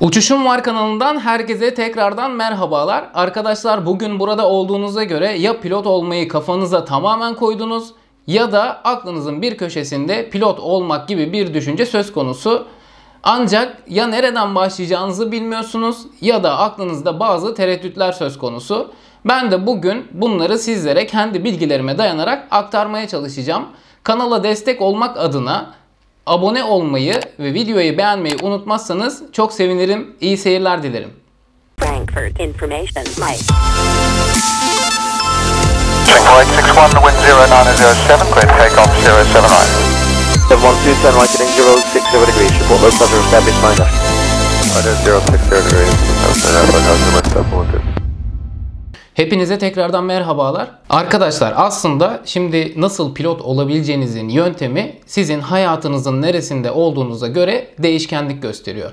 Uçuşum Var kanalından herkese tekrardan merhabalar. Arkadaşlar bugün burada olduğunuza göre ya pilot olmayı kafanıza tamamen koydunuz ya da aklınızın bir köşesinde pilot olmak gibi bir düşünce söz konusu. Ancak ya nereden başlayacağınızı bilmiyorsunuz ya da aklınızda bazı tereddütler söz konusu. Ben de bugün bunları sizlere kendi bilgilerime dayanarak aktarmaya çalışacağım. Kanala destek olmak adına abone olmayı ve videoyu beğenmeyi unutmazsanız çok sevinirim. İyi seyirler dilerim. Frankfurt information light. Hepinize tekrardan merhabalar. Arkadaşlar aslında şimdi nasıl pilot olabileceğinizin yöntemi sizin hayatınızın neresinde olduğunuza göre değişkenlik gösteriyor.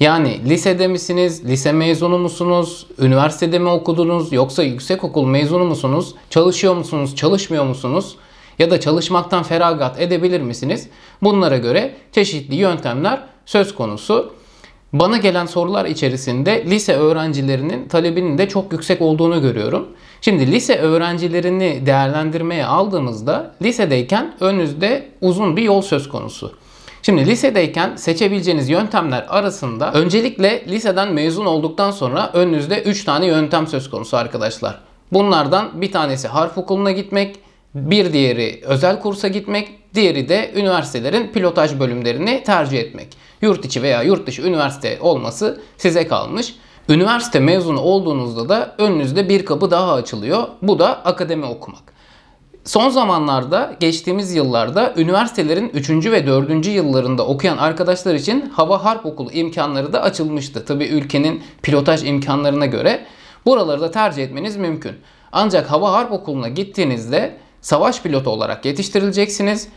Yani lisede misiniz, lise mezunu musunuz, üniversitede mi okudunuz yoksa yüksekokul mezunu musunuz, çalışıyor musunuz, çalışmıyor musunuz ya da çalışmaktan feragat edebilir misiniz? Bunlara göre çeşitli yöntemler söz konusu. Bana gelen sorular içerisinde lise öğrencilerinin talebinin de çok yüksek olduğunu görüyorum. Şimdi lise öğrencilerini değerlendirmeye aldığımızda lisedeyken önünüzde uzun bir yol söz konusu. Şimdi lisedeyken seçebileceğiniz yöntemler arasında öncelikle liseden mezun olduktan sonra önünüzde 3 tane yöntem söz konusu arkadaşlar. Bunlardan bir tanesi harf okuluna gitmek, bir diğeri özel kursa gitmek, diğeri de üniversitelerin pilotaj bölümlerini tercih etmek. Yurt içi veya yurt dışı üniversite olması size kalmış. Üniversite mezunu olduğunuzda da önünüzde bir kapı daha açılıyor. Bu da akademi okumak. Son zamanlarda geçtiğimiz yıllarda üniversitelerin 3. ve 4. yıllarında okuyan arkadaşlar için hava harp okulu imkanları da açılmıştı. Tabi ülkenin pilotaj imkanlarına göre buraları da tercih etmeniz mümkün. Ancak hava harp okuluna gittiğinizde savaş pilotu olarak yetiştirileceksiniz.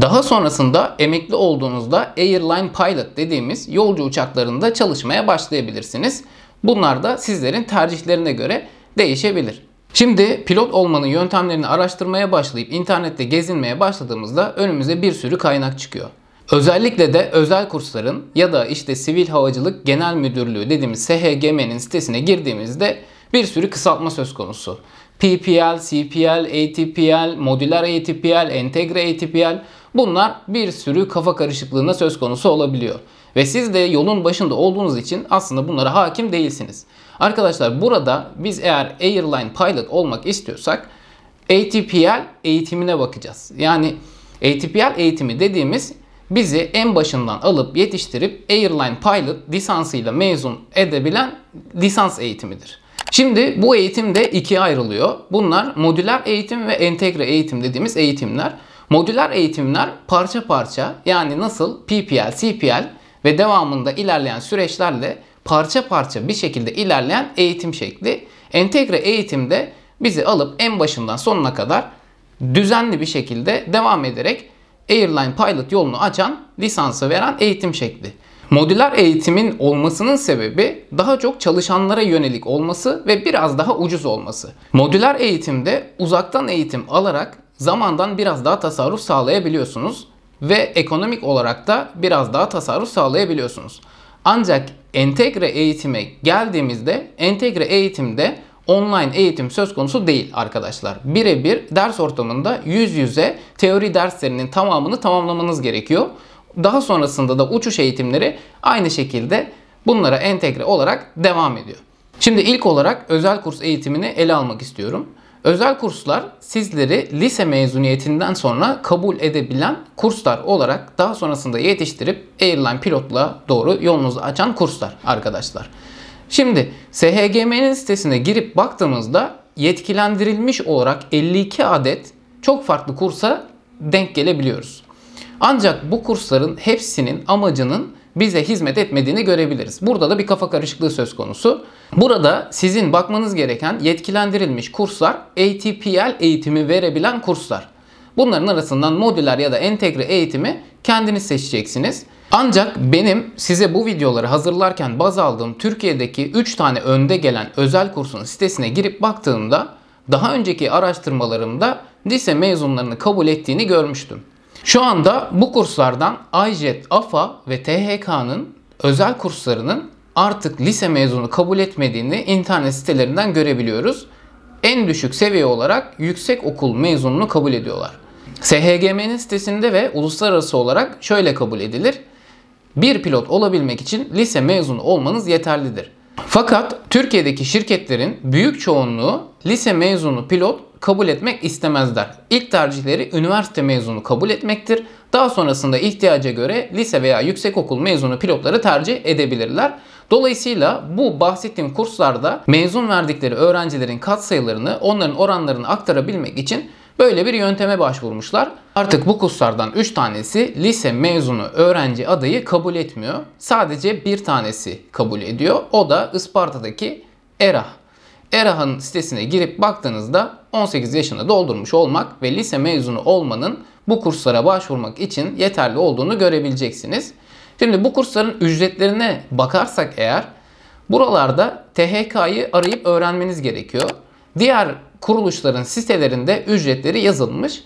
Daha sonrasında emekli olduğunuzda airline pilot dediğimiz yolcu uçaklarında çalışmaya başlayabilirsiniz. Bunlar da sizlerin tercihlerine göre değişebilir. Şimdi pilot olmanın yöntemlerini araştırmaya başlayıp internette gezinmeye başladığımızda önümüze bir sürü kaynak çıkıyor. Özellikle de özel kursların ya da işte Sivil Havacılık Genel Müdürlüğü dediğimiz SHGM'nin sitesine girdiğimizde bir sürü kısaltma söz konusu. PPL, CPL, ATPL, modüler ATPL, entegre ATPL bunlar bir sürü kafa karışıklığına söz konusu olabiliyor. Ve siz de yolun başında olduğunuz için aslında bunlara hakim değilsiniz. Arkadaşlar burada biz eğer airline pilot olmak istiyorsak ATPL eğitimine bakacağız. Yani ATPL eğitimi dediğimiz bizi en başından alıp yetiştirip airline pilot lisansıyla mezun edebilen lisans eğitimidir. Şimdi bu eğitim de ikiye ayrılıyor. Bunlar modüler eğitim ve entegre eğitim dediğimiz eğitimler. Modüler eğitimler parça parça yani nasıl PPL, CPL ve devamında ilerleyen süreçlerle parça parça bir şekilde ilerleyen eğitim şekli. Entegre eğitimde bizi alıp en başından sonuna kadar düzenli bir şekilde devam ederek Airline Pilot yolunu açan, lisansı veren eğitim şekli. Modüler eğitimin olmasının sebebi daha çok çalışanlara yönelik olması ve biraz daha ucuz olması. Modüler eğitimde uzaktan eğitim alarak zamandan biraz daha tasarruf sağlayabiliyorsunuz ve ekonomik olarak da biraz daha tasarruf sağlayabiliyorsunuz. Ancak entegre eğitime geldiğimizde entegre eğitimde online eğitim söz konusu değil arkadaşlar. Birebir ders ortamında yüz yüze teori derslerinin tamamını tamamlamanız gerekiyor. Daha sonrasında da uçuş eğitimleri aynı şekilde bunlara entegre olarak devam ediyor. Şimdi ilk olarak özel kurs eğitimini ele almak istiyorum. Özel kurslar sizleri lise mezuniyetinden sonra kabul edebilen kurslar olarak daha sonrasında yetiştirip airline pilotluğa doğru yolunuzu açan kurslar arkadaşlar. Şimdi SHGM'nin sitesine girip baktığımızda yetkilendirilmiş olarak 52 adet çok farklı kursa denk gelebiliyoruz. Ancak bu kursların hepsinin amacının bize hizmet etmediğini görebiliriz. Burada da bir kafa karışıklığı söz konusu. Burada sizin bakmanız gereken yetkilendirilmiş kurslar ATPL eğitimi verebilen kurslar. Bunların arasından modüler ya da entegre eğitimi kendiniz seçeceksiniz. Ancak benim size bu videoları hazırlarken baz aldığım Türkiye'deki 3 tane önde gelen özel kursun sitesine girip baktığımda daha önceki araştırmalarımda lise mezunlarını kabul ettiğini görmüştüm. Şu anda bu kurslardan AJET, AFA ve THK'nın özel kurslarının artık lise mezunu kabul etmediğini internet sitelerinden görebiliyoruz. En düşük seviye olarak yüksek okul mezununu kabul ediyorlar. SHGM'nin sitesinde ve uluslararası olarak şöyle kabul edilir. Bir pilot olabilmek için lise mezunu olmanız yeterlidir. Fakat Türkiye'deki şirketlerin büyük çoğunluğu lise mezunu pilot kabul etmek istemezler. İlk tercihleri üniversite mezunu kabul etmektir. Daha sonrasında ihtiyaca göre lise veya yüksekokul mezunu pilotları tercih edebilirler. Dolayısıyla bu bahsettiğim kurslarda mezun verdikleri öğrencilerin katsayılarını onların oranlarını aktarabilmek için Böyle bir yönteme başvurmuşlar. Artık bu kurslardan 3 tanesi lise mezunu öğrenci adayı kabul etmiyor. Sadece bir tanesi kabul ediyor. O da Isparta'daki Era. Era'nın sitesine girip baktığınızda 18 yaşını doldurmuş olmak ve lise mezunu olmanın bu kurslara başvurmak için yeterli olduğunu görebileceksiniz. Şimdi bu kursların ücretlerine bakarsak eğer buralarda THK'yı arayıp öğrenmeniz gerekiyor. Diğer kuruluşların sitelerinde ücretleri yazılmış.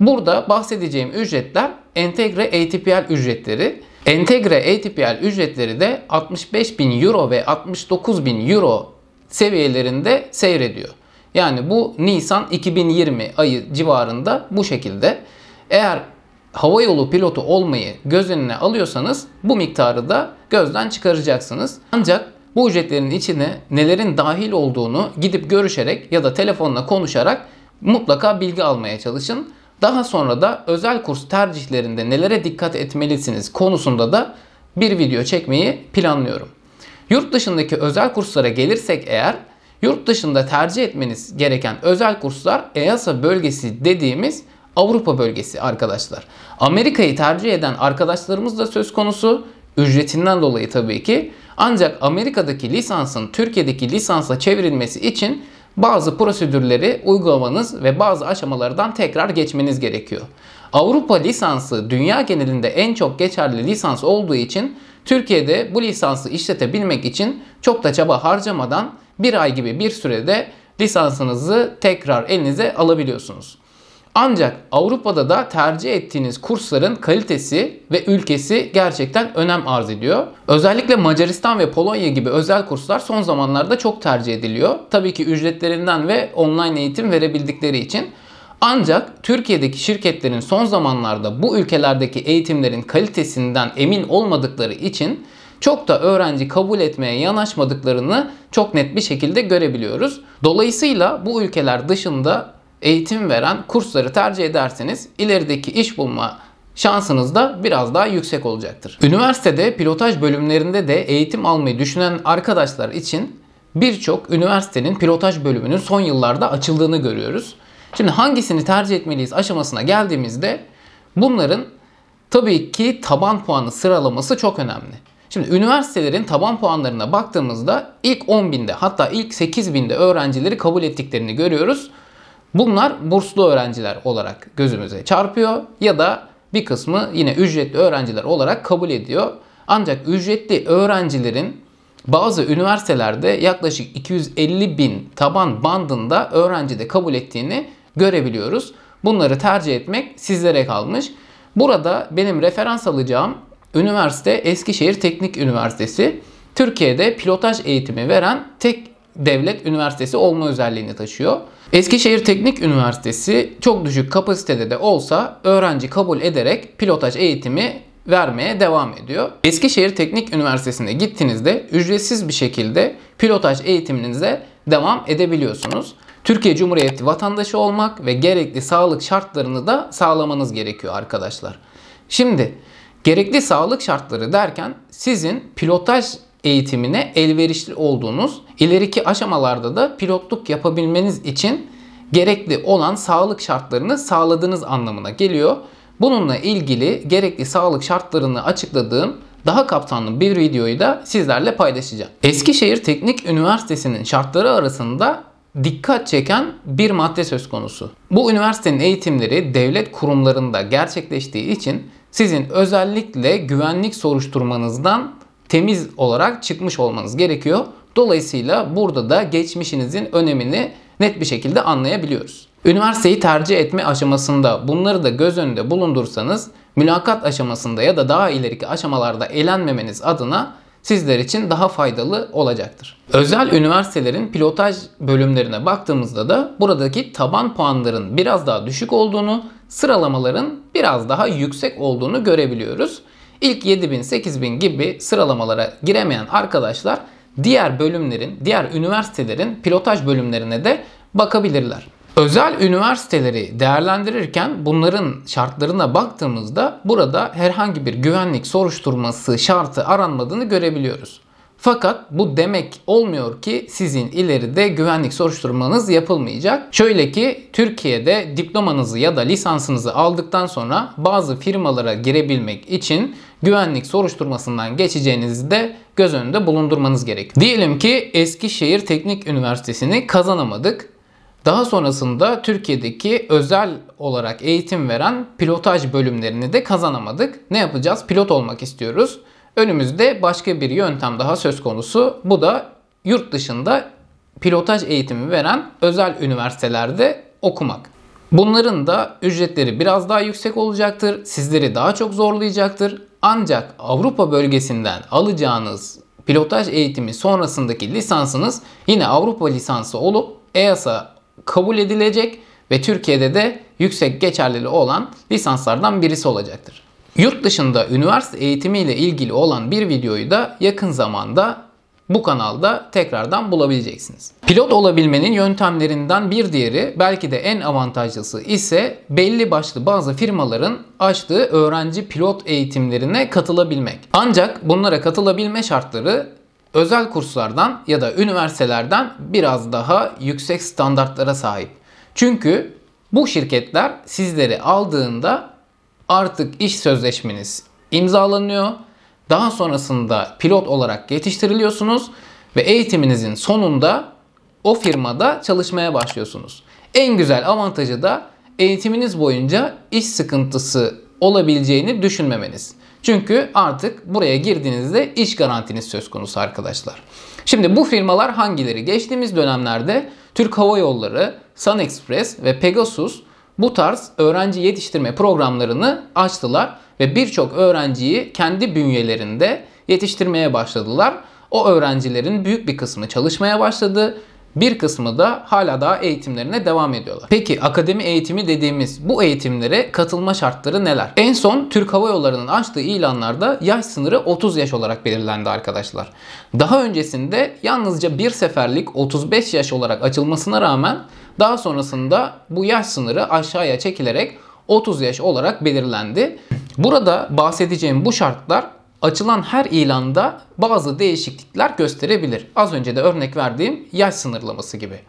Burada bahsedeceğim ücretler entegre ATPL ücretleri. Entegre ATPL ücretleri de 65.000 Euro ve 69.000 Euro seviyelerinde seyrediyor. Yani bu Nisan 2020 ayı civarında bu şekilde. Eğer hava yolu pilotu olmayı göz önüne alıyorsanız bu miktarı da gözden çıkaracaksınız. Ancak bu ücretlerin içine nelerin dahil olduğunu gidip görüşerek ya da telefonla konuşarak mutlaka bilgi almaya çalışın. Daha sonra da özel kurs tercihlerinde nelere dikkat etmelisiniz konusunda da bir video çekmeyi planlıyorum. Yurt dışındaki özel kurslara gelirsek eğer yurt dışında tercih etmeniz gereken özel kurslar EASA bölgesi dediğimiz Avrupa bölgesi arkadaşlar. Amerika'yı tercih eden arkadaşlarımız da söz konusu. Ücretinden dolayı tabii ki. Ancak Amerika'daki lisansın Türkiye'deki lisansa çevrilmesi için bazı prosedürleri uygulamanız ve bazı aşamalardan tekrar geçmeniz gerekiyor. Avrupa lisansı dünya genelinde en çok geçerli lisans olduğu için Türkiye'de bu lisansı işletebilmek için çok da çaba harcamadan bir ay gibi bir sürede lisansınızı tekrar elinize alabiliyorsunuz. Ancak Avrupa'da da tercih ettiğiniz kursların kalitesi ve ülkesi gerçekten önem arz ediyor. Özellikle Macaristan ve Polonya gibi özel kurslar son zamanlarda çok tercih ediliyor. Tabii ki ücretlerinden ve online eğitim verebildikleri için. Ancak Türkiye'deki şirketlerin son zamanlarda bu ülkelerdeki eğitimlerin kalitesinden emin olmadıkları için çok da öğrenci kabul etmeye yanaşmadıklarını çok net bir şekilde görebiliyoruz. Dolayısıyla bu ülkeler dışında eğitim veren kursları tercih ederseniz ilerideki iş bulma şansınız da biraz daha yüksek olacaktır. Üniversitede pilotaj bölümlerinde de eğitim almayı düşünen arkadaşlar için birçok üniversitenin pilotaj bölümünün son yıllarda açıldığını görüyoruz. Şimdi hangisini tercih etmeliyiz aşamasına geldiğimizde bunların tabii ki taban puanı sıralaması çok önemli. Şimdi üniversitelerin taban puanlarına baktığımızda ilk 10 hatta ilk 8000'de öğrencileri kabul ettiklerini görüyoruz. Bunlar burslu öğrenciler olarak gözümüze çarpıyor ya da bir kısmı yine ücretli öğrenciler olarak kabul ediyor. Ancak ücretli öğrencilerin bazı üniversitelerde yaklaşık 250 bin taban bandında öğrenci de kabul ettiğini görebiliyoruz. Bunları tercih etmek sizlere kalmış. Burada benim referans alacağım üniversite Eskişehir Teknik Üniversitesi. Türkiye'de pilotaj eğitimi veren tek devlet üniversitesi olma özelliğini taşıyor. Eskişehir Teknik Üniversitesi çok düşük kapasitede de olsa öğrenci kabul ederek pilotaj eğitimi vermeye devam ediyor. Eskişehir Teknik Üniversitesi'ne gittiğinizde ücretsiz bir şekilde pilotaj eğitiminize devam edebiliyorsunuz. Türkiye Cumhuriyeti vatandaşı olmak ve gerekli sağlık şartlarını da sağlamanız gerekiyor arkadaşlar. Şimdi gerekli sağlık şartları derken sizin pilotaj eğitimine elverişli olduğunuz, ileriki aşamalarda da pilotluk yapabilmeniz için gerekli olan sağlık şartlarını sağladığınız anlamına geliyor. Bununla ilgili gerekli sağlık şartlarını açıkladığım daha kapsamlı bir videoyu da sizlerle paylaşacağım. Eskişehir Teknik Üniversitesi'nin şartları arasında dikkat çeken bir madde söz konusu. Bu üniversitenin eğitimleri devlet kurumlarında gerçekleştiği için sizin özellikle güvenlik soruşturmanızdan temiz olarak çıkmış olmanız gerekiyor. Dolayısıyla burada da geçmişinizin önemini net bir şekilde anlayabiliyoruz. Üniversiteyi tercih etme aşamasında bunları da göz önünde bulundursanız mülakat aşamasında ya da daha ileriki aşamalarda elenmemeniz adına sizler için daha faydalı olacaktır. Özel üniversitelerin pilotaj bölümlerine baktığımızda da buradaki taban puanların biraz daha düşük olduğunu, sıralamaların biraz daha yüksek olduğunu görebiliyoruz. İlk 7000, 8000 gibi sıralamalara giremeyen arkadaşlar diğer bölümlerin, diğer üniversitelerin pilotaj bölümlerine de bakabilirler. Özel üniversiteleri değerlendirirken bunların şartlarına baktığımızda burada herhangi bir güvenlik soruşturması şartı aranmadığını görebiliyoruz. Fakat bu demek olmuyor ki sizin ileride güvenlik soruşturmanız yapılmayacak. Şöyle ki Türkiye'de diplomanızı ya da lisansınızı aldıktan sonra bazı firmalara girebilmek için güvenlik soruşturmasından geçeceğinizi de göz önünde bulundurmanız gerek. Diyelim ki Eskişehir Teknik Üniversitesi'ni kazanamadık. Daha sonrasında Türkiye'deki özel olarak eğitim veren pilotaj bölümlerini de kazanamadık. Ne yapacağız? Pilot olmak istiyoruz. Önümüzde başka bir yöntem daha söz konusu. Bu da yurt dışında pilotaj eğitimi veren özel üniversitelerde okumak. Bunların da ücretleri biraz daha yüksek olacaktır. Sizleri daha çok zorlayacaktır. Ancak Avrupa bölgesinden alacağınız pilotaj eğitimi sonrasındaki lisansınız yine Avrupa lisansı olup EASA kabul edilecek ve Türkiye'de de yüksek geçerliliği olan lisanslardan birisi olacaktır. Yurt dışında üniversite eğitimiyle ilgili olan bir videoyu da yakın zamanda bu kanalda tekrardan bulabileceksiniz. Pilot olabilmenin yöntemlerinden bir diğeri belki de en avantajlısı ise belli başlı bazı firmaların açtığı öğrenci pilot eğitimlerine katılabilmek. Ancak bunlara katılabilme şartları özel kurslardan ya da üniversitelerden biraz daha yüksek standartlara sahip. Çünkü bu şirketler sizleri aldığında artık iş sözleşmeniz imzalanıyor. Daha sonrasında pilot olarak yetiştiriliyorsunuz ve eğitiminizin sonunda o firmada çalışmaya başlıyorsunuz. En güzel avantajı da eğitiminiz boyunca iş sıkıntısı olabileceğini düşünmemeniz. Çünkü artık buraya girdiğinizde iş garantiniz söz konusu arkadaşlar. Şimdi bu firmalar hangileri? Geçtiğimiz dönemlerde Türk Hava Yolları, Sun Express ve Pegasus bu tarz öğrenci yetiştirme programlarını açtılar ve birçok öğrenciyi kendi bünyelerinde yetiştirmeye başladılar. O öğrencilerin büyük bir kısmı çalışmaya başladı bir kısmı da hala daha eğitimlerine devam ediyorlar. Peki akademi eğitimi dediğimiz bu eğitimlere katılma şartları neler? En son Türk Hava Yolları'nın açtığı ilanlarda yaş sınırı 30 yaş olarak belirlendi arkadaşlar. Daha öncesinde yalnızca bir seferlik 35 yaş olarak açılmasına rağmen daha sonrasında bu yaş sınırı aşağıya çekilerek 30 yaş olarak belirlendi. Burada bahsedeceğim bu şartlar açılan her ilanda bazı değişiklikler gösterebilir. Az önce de örnek verdiğim yaş sınırlaması gibi.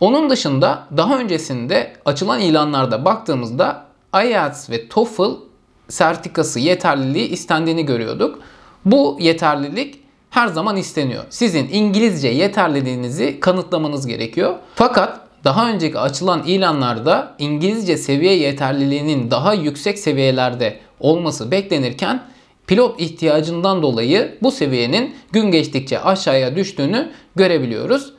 Onun dışında daha öncesinde açılan ilanlarda baktığımızda IELTS ve TOEFL sertikası yeterliliği istendiğini görüyorduk. Bu yeterlilik her zaman isteniyor. Sizin İngilizce yeterliliğinizi kanıtlamanız gerekiyor. Fakat daha önceki açılan ilanlarda İngilizce seviye yeterliliğinin daha yüksek seviyelerde olması beklenirken pilot ihtiyacından dolayı bu seviyenin gün geçtikçe aşağıya düştüğünü görebiliyoruz.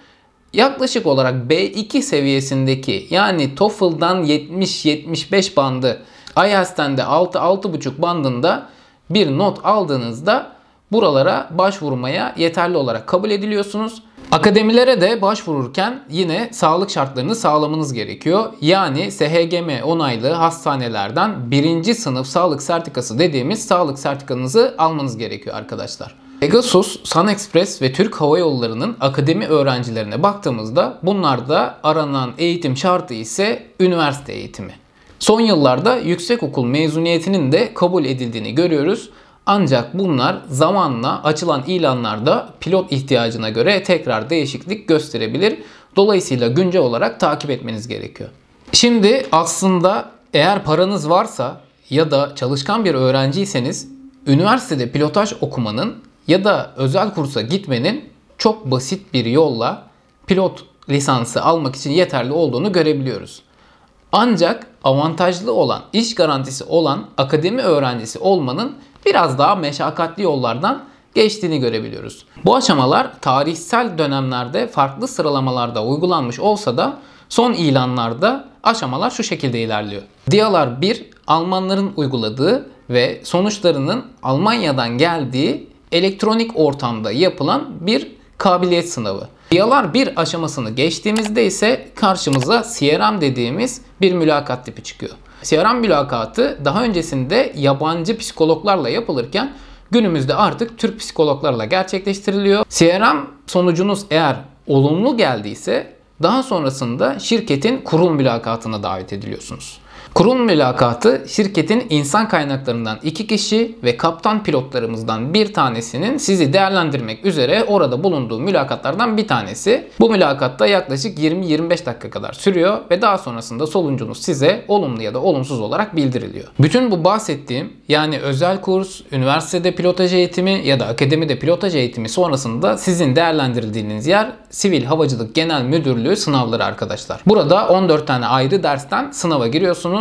Yaklaşık olarak B2 seviyesindeki yani TOEFL'dan 70-75 bandı, IELTS'ten de 6-6,5 bandında bir not aldığınızda buralara başvurmaya yeterli olarak kabul ediliyorsunuz. Akademilere de başvururken yine sağlık şartlarını sağlamanız gerekiyor. Yani SHGM onaylı hastanelerden birinci sınıf sağlık sertikası dediğimiz sağlık sertikanızı almanız gerekiyor arkadaşlar. Pegasus, Sun Express ve Türk Hava Yolları'nın akademi öğrencilerine baktığımızda bunlarda aranan eğitim şartı ise üniversite eğitimi. Son yıllarda yüksekokul mezuniyetinin de kabul edildiğini görüyoruz. Ancak bunlar zamanla açılan ilanlarda pilot ihtiyacına göre tekrar değişiklik gösterebilir. Dolayısıyla güncel olarak takip etmeniz gerekiyor. Şimdi aslında eğer paranız varsa ya da çalışkan bir öğrenciyseniz üniversitede pilotaj okumanın ya da özel kursa gitmenin çok basit bir yolla pilot lisansı almak için yeterli olduğunu görebiliyoruz. Ancak avantajlı olan, iş garantisi olan akademi öğrencisi olmanın biraz daha meşakkatli yollardan geçtiğini görebiliyoruz. Bu aşamalar tarihsel dönemlerde farklı sıralamalarda uygulanmış olsa da son ilanlarda aşamalar şu şekilde ilerliyor. Diyalar 1 Almanların uyguladığı ve sonuçlarının Almanya'dan geldiği elektronik ortamda yapılan bir kabiliyet sınavı. Yalar bir aşamasını geçtiğimizde ise karşımıza CRM dediğimiz bir mülakat tipi çıkıyor. CRM mülakatı daha öncesinde yabancı psikologlarla yapılırken günümüzde artık Türk psikologlarla gerçekleştiriliyor. CRM sonucunuz eğer olumlu geldiyse daha sonrasında şirketin kurul mülakatına davet ediliyorsunuz. Kurum mülakatı şirketin insan kaynaklarından iki kişi ve kaptan pilotlarımızdan bir tanesinin sizi değerlendirmek üzere orada bulunduğu mülakatlardan bir tanesi. Bu mülakatta yaklaşık 20-25 dakika kadar sürüyor ve daha sonrasında soluncunuz size olumlu ya da olumsuz olarak bildiriliyor. Bütün bu bahsettiğim yani özel kurs, üniversitede pilotaj eğitimi ya da akademide pilotaj eğitimi sonrasında sizin değerlendirildiğiniz yer Sivil Havacılık Genel Müdürlüğü sınavları arkadaşlar. Burada 14 tane ayrı dersten sınava giriyorsunuz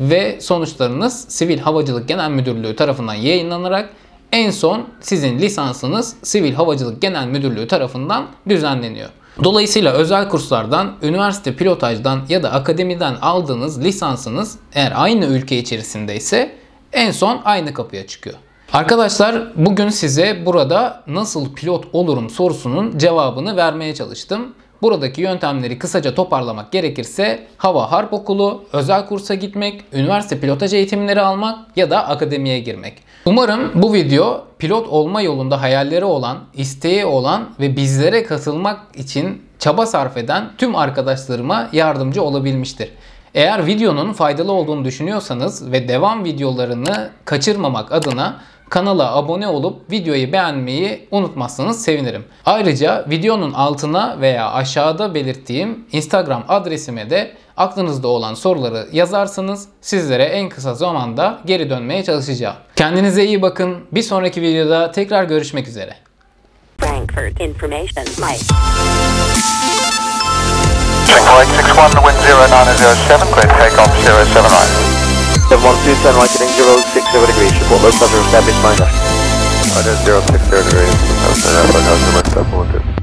ve sonuçlarınız Sivil Havacılık Genel Müdürlüğü tarafından yayınlanarak en son sizin lisansınız Sivil Havacılık Genel Müdürlüğü tarafından düzenleniyor. Dolayısıyla özel kurslardan, üniversite pilotajdan ya da akademiden aldığınız lisansınız eğer aynı ülke içerisinde ise en son aynı kapıya çıkıyor. Arkadaşlar bugün size burada nasıl pilot olurum sorusunun cevabını vermeye çalıştım. Buradaki yöntemleri kısaca toparlamak gerekirse hava harp okulu, özel kursa gitmek, üniversite pilotaj eğitimleri almak ya da akademiye girmek. Umarım bu video pilot olma yolunda hayalleri olan, isteği olan ve bizlere katılmak için çaba sarf eden tüm arkadaşlarıma yardımcı olabilmiştir. Eğer videonun faydalı olduğunu düşünüyorsanız ve devam videolarını kaçırmamak adına Kanala abone olup videoyu beğenmeyi unutmazsanız sevinirim. Ayrıca videonun altına veya aşağıda belirttiğim Instagram adresime de aklınızda olan soruları yazarsanız sizlere en kısa zamanda geri dönmeye çalışacağım. Kendinize iyi bakın. Bir sonraki videoda tekrar görüşmek üzere. Check 61 wind 0907, grid takeoff 079. 712, turn right heading 060 degrees, report low pressure established minor. Minor 060 degrees, I that's enough, I know, so much, that's